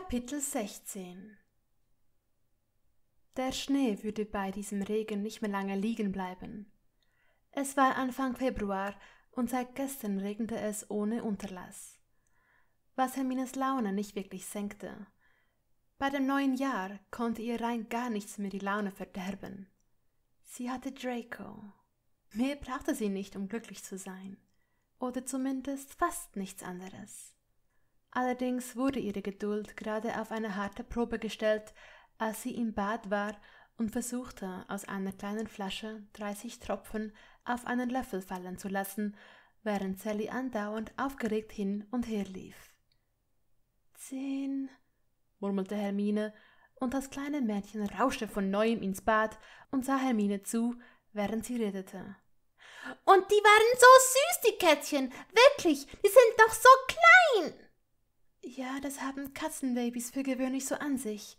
Kapitel 16 Der Schnee würde bei diesem Regen nicht mehr lange liegen bleiben. Es war Anfang Februar und seit gestern regnete es ohne Unterlass, was Hermines Laune nicht wirklich senkte. Bei dem neuen Jahr konnte ihr rein gar nichts mehr die Laune verderben. Sie hatte Draco. Mehr brauchte sie nicht, um glücklich zu sein. Oder zumindest fast nichts anderes. Allerdings wurde ihre Geduld gerade auf eine harte Probe gestellt, als sie im Bad war und versuchte, aus einer kleinen Flasche 30 Tropfen auf einen Löffel fallen zu lassen, während Sally andauernd aufgeregt hin und her lief. Zehn, murmelte Hermine, und das kleine Mädchen rauschte von neuem ins Bad und sah Hermine zu, während sie redete. Und die waren so süß, die Kätzchen, wirklich, die sind doch so klein! Ja, das haben Katzenbabys für gewöhnlich so an sich,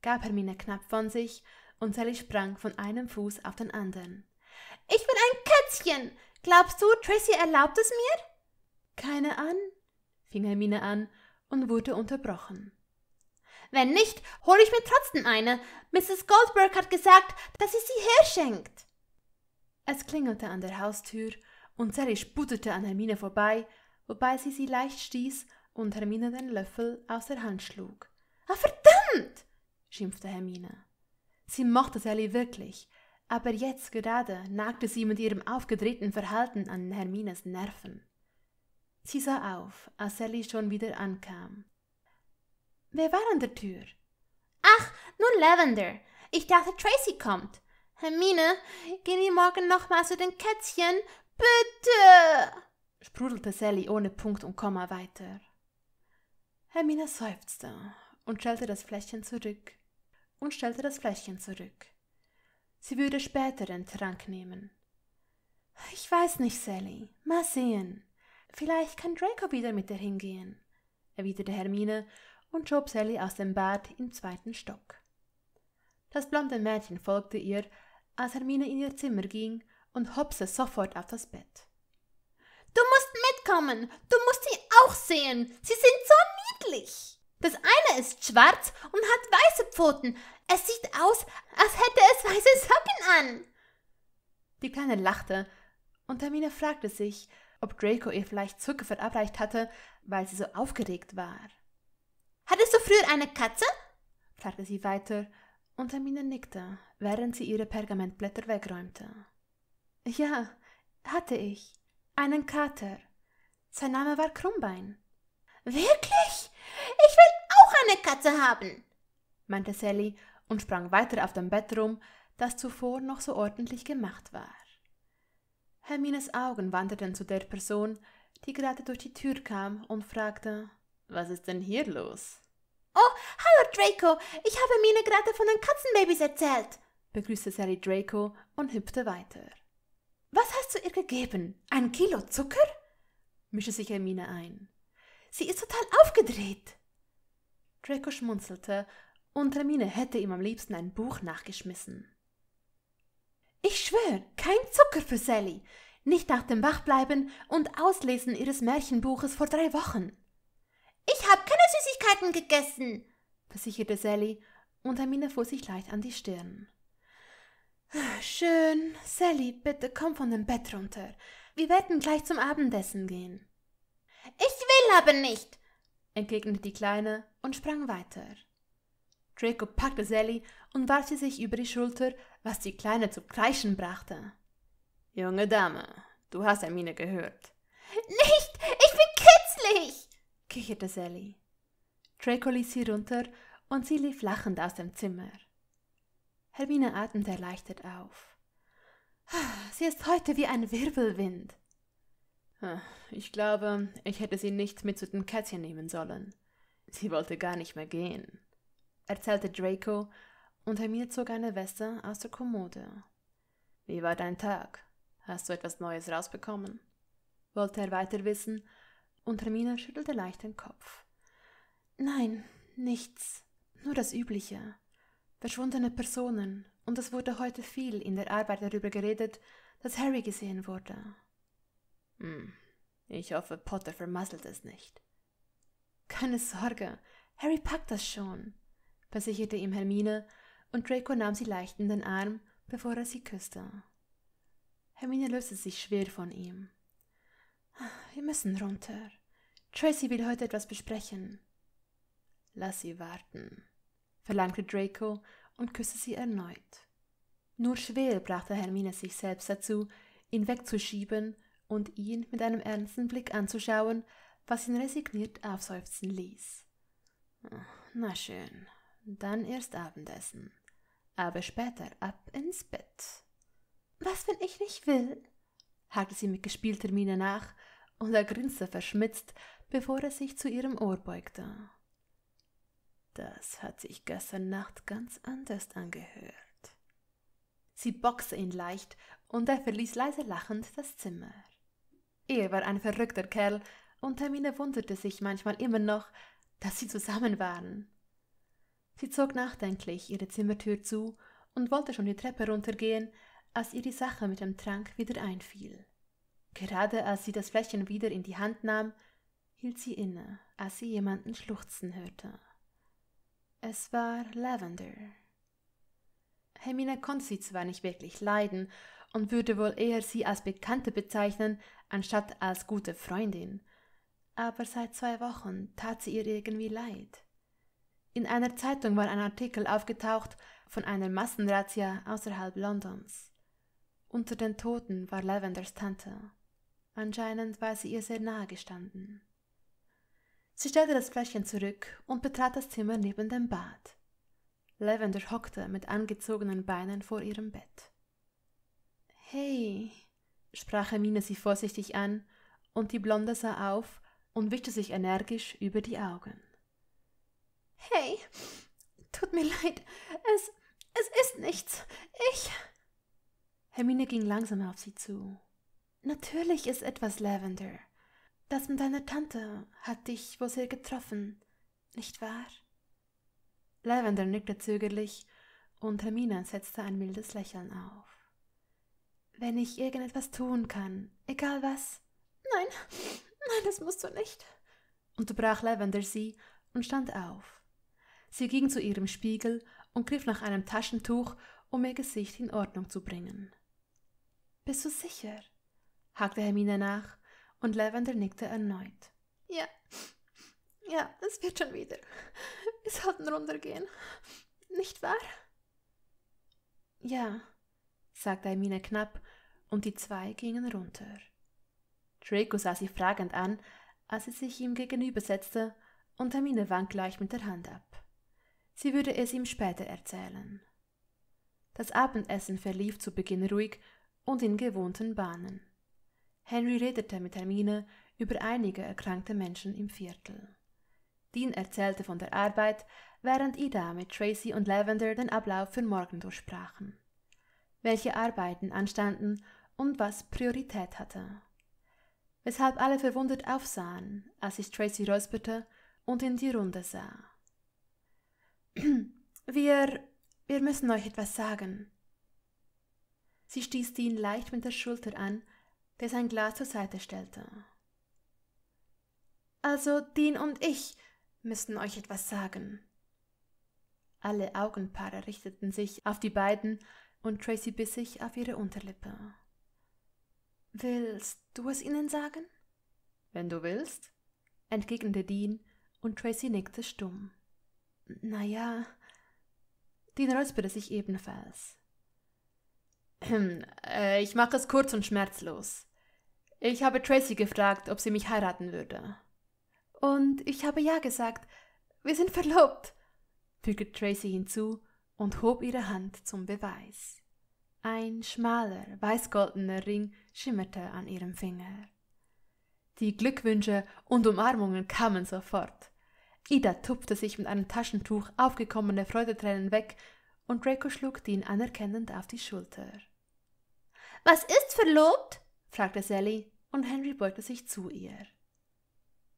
gab Hermine knapp von sich, und Sally sprang von einem Fuß auf den anderen. Ich bin ein Kätzchen! Glaubst du, Tracy erlaubt es mir? Keine an, fing Hermine an und wurde unterbrochen. Wenn nicht, hole ich mir trotzdem eine. Mrs. Goldberg hat gesagt, dass sie sie herschenkt. Es klingelte an der Haustür und Sally sputete an Hermine vorbei, wobei sie sie leicht stieß und Hermine den Löffel aus der Hand schlug. Ah, verdammt! schimpfte Hermine. Sie mochte Sally wirklich, aber jetzt gerade nagte sie mit ihrem aufgedrehten Verhalten an Hermines Nerven. Sie sah auf, als Sally schon wieder ankam. Wer war an der Tür? Ach, nun Lavender. Ich dachte, Tracy kommt. Hermine, gehen wir morgen nochmal zu den Kätzchen? Bitte! sprudelte Sally ohne Punkt und Komma weiter. Hermine seufzte und stellte das Fläschchen zurück und stellte das Fläschchen zurück. Sie würde später den Trank nehmen. Ich weiß nicht, Sally. Mal sehen. Vielleicht kann Draco wieder mit dir hingehen, erwiderte Hermine und schob Sally aus dem Bad im zweiten Stock. Das blonde Mädchen folgte ihr, als Hermine in ihr Zimmer ging und hopste sofort auf das Bett. Du musst mitkommen! Du musst sie auch sehen! Sie sind so schrecklich. Das eine ist schwarz und hat weiße Pfoten. Es sieht aus, als hätte es weiße Socken an. Die Kleine lachte, und Hermine fragte sich, ob Draco ihr vielleicht Zucker verabreicht hatte, weil sie so aufgeregt war. Hattest du früher eine Katze? fragte sie weiter, und Hermine nickte, während sie ihre Pergamentblätter wegräumte. Ja, hatte ich. Einen Kater. Sein Name war Krummbein. Wirklich? Katze haben, meinte Sally und sprang weiter auf dem Bett rum, das zuvor noch so ordentlich gemacht war. Hermines Augen wanderten zu der Person, die gerade durch die Tür kam und fragte, was ist denn hier los? Oh, hallo Draco, ich habe Hermine gerade von den Katzenbabys erzählt, begrüßte Sally Draco und hüpfte weiter. Was hast du ihr gegeben? Ein Kilo Zucker? mischte sich Hermine ein. Sie ist total aufgedreht. Draco schmunzelte und Hermine hätte ihm am liebsten ein Buch nachgeschmissen. Ich schwöre, kein Zucker für Sally. Nicht nach dem Wachbleiben und auslesen ihres Märchenbuches vor drei Wochen. Ich hab keine Süßigkeiten gegessen, versicherte Sally und Hermine fuhr sich leicht an die Stirn. Schön, Sally, bitte komm von dem Bett runter. Wir werden gleich zum Abendessen gehen. Ich will aber nicht, entgegnete die Kleine und sprang weiter. Draco packte Sally und warf sie sich über die Schulter, was die Kleine zu kreischen brachte. Junge Dame, du hast Hermine gehört. Nicht! Ich bin kitzlig! kicherte Sally. Draco ließ sie runter und sie lief lachend aus dem Zimmer. Hermine atmete erleichtert auf. Sie ist heute wie ein Wirbelwind. Ah, ich glaube, ich hätte sie nicht mit zu den Kätzchen nehmen sollen. Sie wollte gar nicht mehr gehen, erzählte Draco, und Hermine zog eine Weste aus der Kommode. Wie war dein Tag? Hast du etwas Neues rausbekommen? wollte er weiter wissen, und Hermine schüttelte leicht den Kopf. Nein, nichts, nur das Übliche. Verschwundene Personen, und es wurde heute viel in der Arbeit darüber geredet, dass Harry gesehen wurde. Hm. Ich hoffe, Potter vermasselt es nicht. Keine Sorge, Harry packt das schon, versicherte ihm Hermine, und Draco nahm sie leicht in den Arm, bevor er sie küsste. Hermine löste sich schwer von ihm. Wir müssen runter. Tracy will heute etwas besprechen. Lass sie warten, verlangte Draco und küsste sie erneut. Nur schwer brachte Hermine sich selbst dazu, ihn wegzuschieben und ihn mit einem ernsten Blick anzuschauen, was ihn resigniert aufseufzen ließ. Na schön, dann erst Abendessen, aber später ab ins Bett. Was, wenn ich nicht will? hakte sie mit gespielter Miene nach, und er grinste verschmitzt, bevor er sich zu ihrem Ohr beugte. Das hat sich gestern Nacht ganz anders angehört. Sie boxte ihn leicht, und er verließ leise lachend das Zimmer. Er war ein verrückter Kerl, und Hermine wunderte sich manchmal immer noch, dass sie zusammen waren. Sie zog nachdenklich ihre Zimmertür zu und wollte schon die Treppe runtergehen, als ihr die Sache mit dem Trank wieder einfiel. Gerade als sie das Fläschchen wieder in die Hand nahm, hielt sie inne, als sie jemanden schluchzen hörte. Es war Lavender. Hermine konnte sie zwar nicht wirklich leiden und würde wohl eher sie als Bekannte bezeichnen anstatt als gute Freundin. Aber seit zwei Wochen tat sie ihr irgendwie leid. In einer Zeitung war ein Artikel aufgetaucht von einer Massenrazzia außerhalb Londons. Unter den Toten war Lavenders Tante. Anscheinend war sie ihr sehr nahe gestanden. Sie stellte das Fläschchen zurück und betrat das Zimmer neben dem Bad. Lavender hockte mit angezogenen Beinen vor ihrem Bett. Hey, sprach Hermine sie vorsichtig an, und die Blonde sah auf und wischte sich energisch über die Augen. Hey, tut mir leid, es, es ist nichts. Ich. Hermine ging langsam auf sie zu. Natürlich ist etwas Lavender. Das mit deiner Tante hat dich wohl sehr getroffen, nicht wahr? Lavender nickte zögerlich und Hermine setzte ein mildes Lächeln auf wenn ich irgendetwas tun kann, egal was. Nein, nein, das musst du nicht, unterbrach Lavender sie und stand auf. Sie ging zu ihrem Spiegel und griff nach einem Taschentuch, um ihr Gesicht in Ordnung zu bringen. Bist du sicher? hakte Hermine nach, und Lavender nickte erneut. Ja, ja, es wird schon wieder. Wir sollten runtergehen. Nicht wahr? Ja, sagte Hermine knapp, und die zwei gingen runter. Draco sah sie fragend an, als sie sich ihm gegenübersetzte, und Hermine wang gleich mit der Hand ab. Sie würde es ihm später erzählen. Das Abendessen verlief zu Beginn ruhig und in gewohnten Bahnen. Henry redete mit Hermine über einige erkrankte Menschen im Viertel. Dean erzählte von der Arbeit, während Ida mit Tracy und Lavender den Ablauf für morgen durchsprachen welche Arbeiten anstanden und was Priorität hatte. Weshalb alle verwundert aufsahen, als sich Tracy räusperte und in die Runde sah. Wir, wir müssen euch etwas sagen. Sie stieß Dean leicht mit der Schulter an, der sein Glas zur Seite stellte. Also Dean und ich müssten euch etwas sagen. Alle Augenpaare richteten sich auf die beiden, und Tracy biss sich auf ihre Unterlippe. Willst du es ihnen sagen? Wenn du willst, entgegnete Dean und Tracy nickte stumm. Na ja, Dean räusperte sich ebenfalls. Hm, äh, ich mache es kurz und schmerzlos. Ich habe Tracy gefragt, ob sie mich heiraten würde. Und ich habe ja gesagt. Wir sind verlobt, fügte Tracy hinzu und hob ihre Hand zum Beweis. Ein schmaler, weißgoldener Ring schimmerte an ihrem Finger. Die Glückwünsche und Umarmungen kamen sofort. Ida tupfte sich mit einem Taschentuch aufgekommene Freudetränen weg und Draco schlug ihn anerkennend auf die Schulter. Was ist verlobt? fragte Sally und Henry beugte sich zu ihr.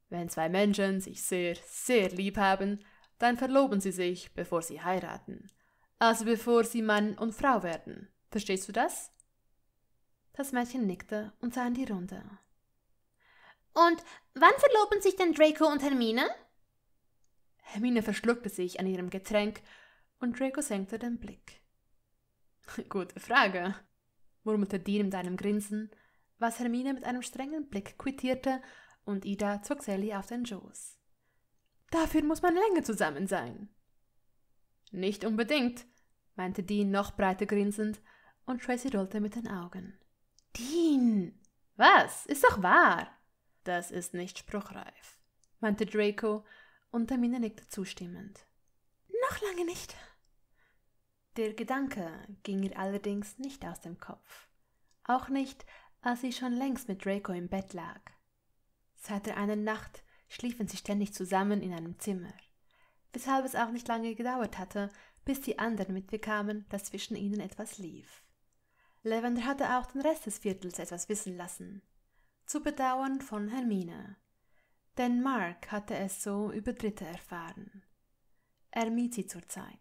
Wenn zwei Menschen sich sehr, sehr lieb haben, dann verloben sie sich, bevor sie heiraten. Also bevor sie Mann und Frau werden. Verstehst du das? Das Mädchen nickte und sah in die Runde. Und wann verloben sich denn Draco und Hermine? Hermine verschluckte sich an ihrem Getränk und Draco senkte den Blick. Gute Frage, murmelte Dean mit einem Grinsen, was Hermine mit einem strengen Blick quittierte und Ida zog Sally auf den Schoß. Dafür muss man länger zusammen sein. Nicht unbedingt, meinte Dean noch breiter grinsend, und Tracy rollte mit den Augen. Dean! Was? Ist doch wahr! Das ist nicht spruchreif, meinte Draco, und Hermine nickte zustimmend. Noch lange nicht. Der Gedanke ging ihr allerdings nicht aus dem Kopf. Auch nicht, als sie schon längst mit Draco im Bett lag. Seit der einen Nacht schliefen sie ständig zusammen in einem Zimmer weshalb es auch nicht lange gedauert hatte, bis die anderen mitbekamen, dass zwischen ihnen etwas lief. Lavender hatte auch den Rest des Viertels etwas wissen lassen. Zu Bedauern von Hermine. Denn Mark hatte es so über Dritte erfahren. Er mied sie zur Zeit.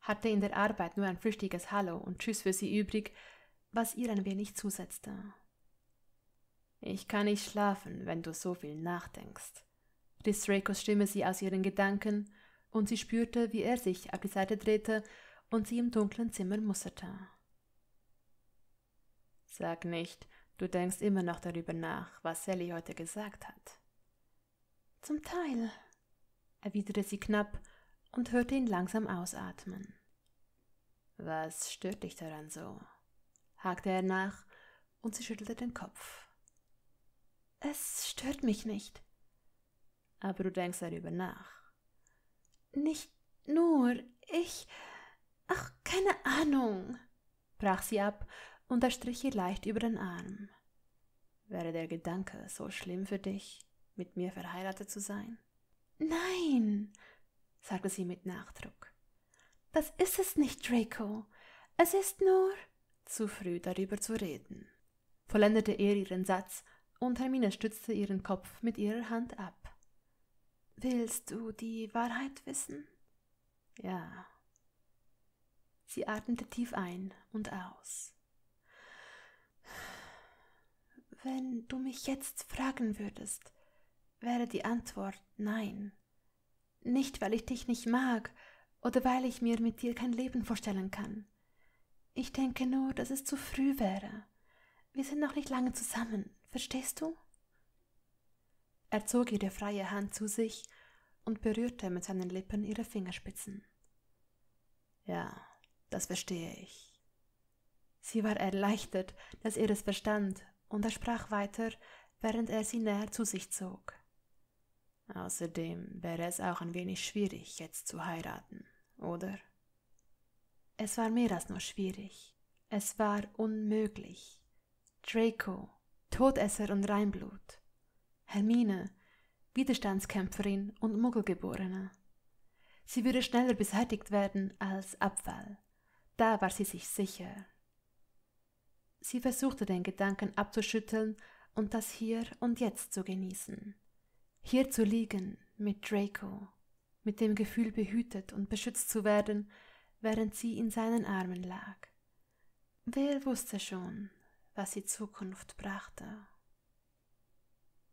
Hatte in der Arbeit nur ein flüchtiges Hallo und Tschüss für sie übrig, was ihr ein wenig zusetzte. Ich kann nicht schlafen, wenn du so viel nachdenkst, riss Reikos Stimme sie aus ihren Gedanken, und sie spürte, wie er sich auf die Seite drehte und sie im dunklen Zimmer musterte. Sag nicht, du denkst immer noch darüber nach, was Sally heute gesagt hat. Zum Teil, erwiderte sie knapp und hörte ihn langsam ausatmen. Was stört dich daran so? hakte er nach, und sie schüttelte den Kopf. Es stört mich nicht aber du denkst darüber nach. Nicht nur, ich. Ach, keine Ahnung, brach sie ab und er strich ihr leicht über den Arm. Wäre der Gedanke so schlimm für dich, mit mir verheiratet zu sein? Nein, sagte sie mit Nachdruck. Das ist es nicht, Draco. Es ist nur zu früh darüber zu reden. Vollendete er ihren Satz und Hermine stützte ihren Kopf mit ihrer Hand ab. Willst du die Wahrheit wissen? Ja. Sie atmete tief ein und aus. Wenn du mich jetzt fragen würdest, wäre die Antwort nein. Nicht, weil ich dich nicht mag oder weil ich mir mit dir kein Leben vorstellen kann. Ich denke nur, dass es zu früh wäre. Wir sind noch nicht lange zusammen, verstehst du? Er zog ihre freie Hand zu sich und berührte mit seinen Lippen ihre Fingerspitzen. Ja, das verstehe ich. Sie war erleichtert, dass er es verstand, und er sprach weiter, während er sie näher zu sich zog. Außerdem wäre es auch ein wenig schwierig, jetzt zu heiraten, oder? Es war mehr als nur schwierig. Es war unmöglich. Draco, Todesser und Reinblut. Hermine, Widerstandskämpferin und Muggelgeborene. Sie würde schneller beseitigt werden als Abfall. Da war sie sich sicher. Sie versuchte den Gedanken abzuschütteln und das Hier und Jetzt zu genießen. Hier zu liegen mit Draco, mit dem Gefühl behütet und beschützt zu werden, während sie in seinen Armen lag. Wer wusste schon, was die Zukunft brachte?